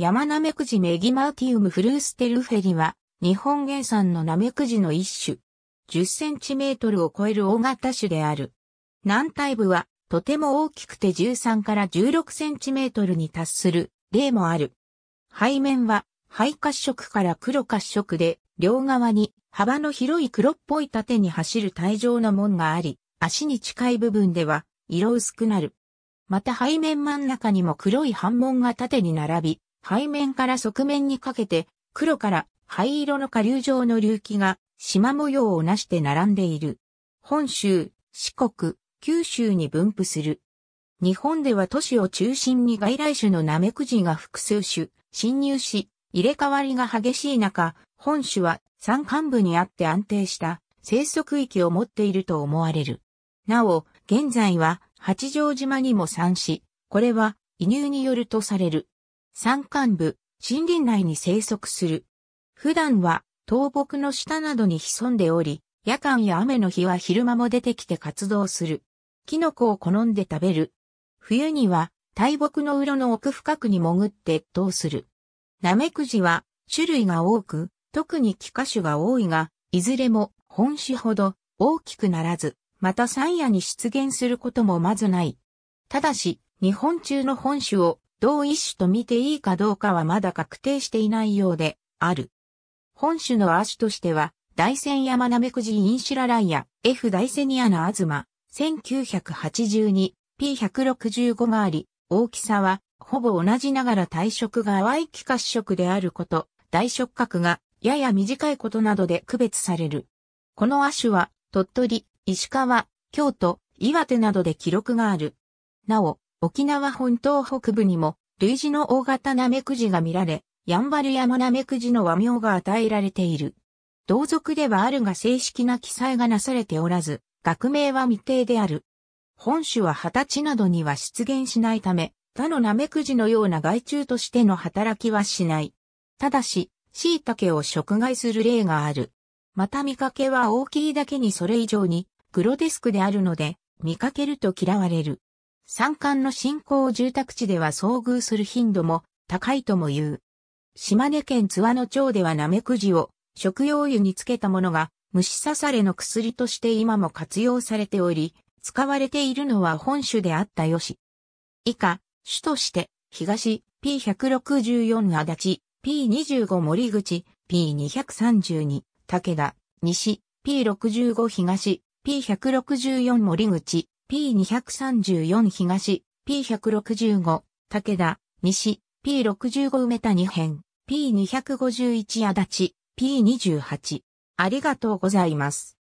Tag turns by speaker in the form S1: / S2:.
S1: 山ナメクジメギマーティウムフルーステルフェリは、日本原産のナメクジの一種。10センチメートルを超える大型種である。軟体部は、とても大きくて13から16センチメートルに達する例もある。背面は、灰褐色から黒褐色で、両側に幅の広い黒っぽい縦に走る体状の門があり、足に近い部分では色薄くなる。また背面真ん中にも黒い半門が縦に並び、背面から側面にかけて、黒から灰色の下流状の隆起が縞模様をなして並んでいる。本州、四国、九州に分布する。日本では都市を中心に外来種のナメクジが複数種、侵入し、入れ替わりが激しい中、本種は山間部にあって安定した生息域を持っていると思われる。なお、現在は八丈島にも産し、これは移入によるとされる。山間部、森林内に生息する。普段は倒木の下などに潜んでおり、夜間や雨の日は昼間も出てきて活動する。キノコを好んで食べる。冬には大木の裏の奥深くに潜って越冬する。ナメクジは種類が多く、特に気化種が多いが、いずれも本種ほど大きくならず、また山野に出現することもまずない。ただし、日本中の本種を同一種と見ていいかどうかはまだ確定していないようで、ある。本種の亜種としては、大仙山なめくじインシラライア、F 大セニアナアズマ、1982、P165 があり、大きさは、ほぼ同じながら体色が淡い気化色であること、大触覚が、やや短いことなどで区別される。この亜種は、鳥取、石川、京都、岩手などで記録がある。なお、沖縄本島北部にも類似の大型ナメクジが見られ、ヤンバル山ナメクジの和名が与えられている。同族ではあるが正式な記載がなされておらず、学名は未定である。本種は二十歳などには出現しないため、他のナメクジのような害虫としての働きはしない。ただし、椎茸を食害する例がある。また見かけは大きいだけにそれ以上にグロテスクであるので、見かけると嫌われる。山間の新興住宅地では遭遇する頻度も高いとも言う。島根県津和野町ではナメクジを食用油につけたものが虫刺されの薬として今も活用されており、使われているのは本種であったよし。以下、種として、東 P164 足立、P25 森口、P232 武田、西 P65 東、P164 森口、P234 東、P165、武田、西、P65 梅2編、P251 足立、P28。ありがとうございます。